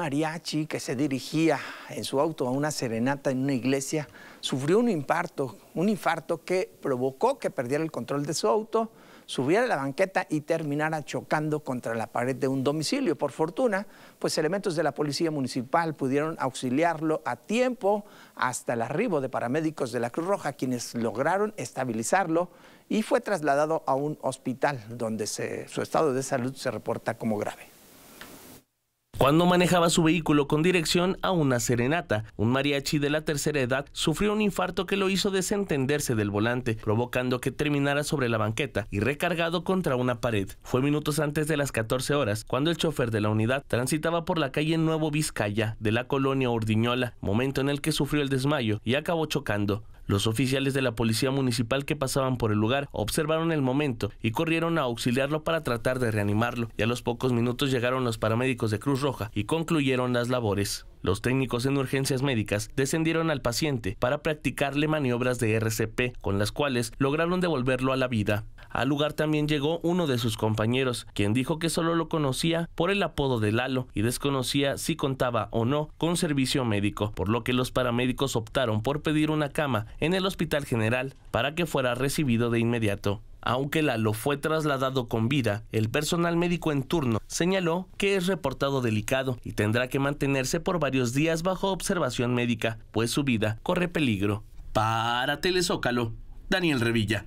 mariachi que se dirigía en su auto a una serenata en una iglesia sufrió un infarto, un infarto que provocó que perdiera el control de su auto, subiera a la banqueta y terminara chocando contra la pared de un domicilio. Por fortuna, pues elementos de la policía municipal pudieron auxiliarlo a tiempo hasta el arribo de paramédicos de la Cruz Roja, quienes lograron estabilizarlo y fue trasladado a un hospital donde su estado de salud se reporta como grave cuando manejaba su vehículo con dirección a una serenata. Un mariachi de la tercera edad sufrió un infarto que lo hizo desentenderse del volante, provocando que terminara sobre la banqueta y recargado contra una pared. Fue minutos antes de las 14 horas cuando el chofer de la unidad transitaba por la calle Nuevo Vizcaya de la colonia Urdiñola, momento en el que sufrió el desmayo y acabó chocando. Los oficiales de la policía municipal que pasaban por el lugar observaron el momento y corrieron a auxiliarlo para tratar de reanimarlo y a los pocos minutos llegaron los paramédicos de Cruz Roja y concluyeron las labores. Los técnicos en urgencias médicas descendieron al paciente para practicarle maniobras de RCP, con las cuales lograron devolverlo a la vida. Al lugar también llegó uno de sus compañeros, quien dijo que solo lo conocía por el apodo de Lalo y desconocía si contaba o no con servicio médico, por lo que los paramédicos optaron por pedir una cama en el Hospital General para que fuera recibido de inmediato. Aunque Lalo fue trasladado con vida, el personal médico en turno señaló que es reportado delicado y tendrá que mantenerse por varios días bajo observación médica, pues su vida corre peligro. Para Telezócalo, Daniel Revilla.